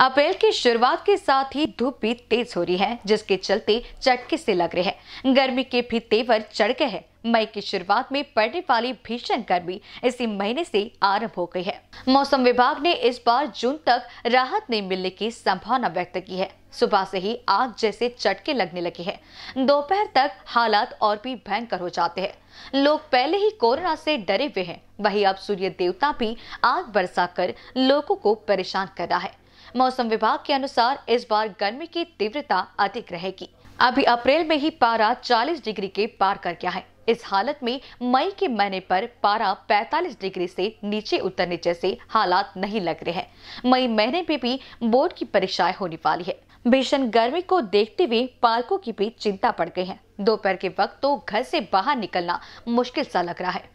अप्रैल की शुरुआत के साथ ही धूप भी तेज हो रही है जिसके चलते चटके से लग रहे हैं गर्मी के भी तेवर चढ़ गए हैं मई की शुरुआत में पड़ने वाली भीषण गर्मी इसी महीने से आरंभ हो गई है मौसम विभाग ने इस बार जून तक राहत नहीं मिलने की संभावना व्यक्त की है सुबह से ही आग जैसे चटके लगने लगे हैं दोपहर तक हालात और भी भयंकर हो जाते हैं लोग पहले ही कोरोना से डरे हुए हैं वहीं अब सूर्य देवता भी आग बरसाकर लोगों को परेशान कर रहा है मौसम विभाग के अनुसार इस बार गर्मी की तीव्रता अधिक रहेगी अभी अप्रैल में ही पारा 40 डिग्री के पार कर गया है इस हालत में मई के महीने पर पारा 45 डिग्री से नीचे उतरने जैसे हालात नहीं लग रहे हैं मई महीने में भी बोर्ड की परीक्षाएं होने वाली है भीषण गर्मी को देखते हुए पार्कों की भी चिंता पड़ गई है दोपहर के वक्त तो घर से बाहर निकलना मुश्किल सा लग रहा है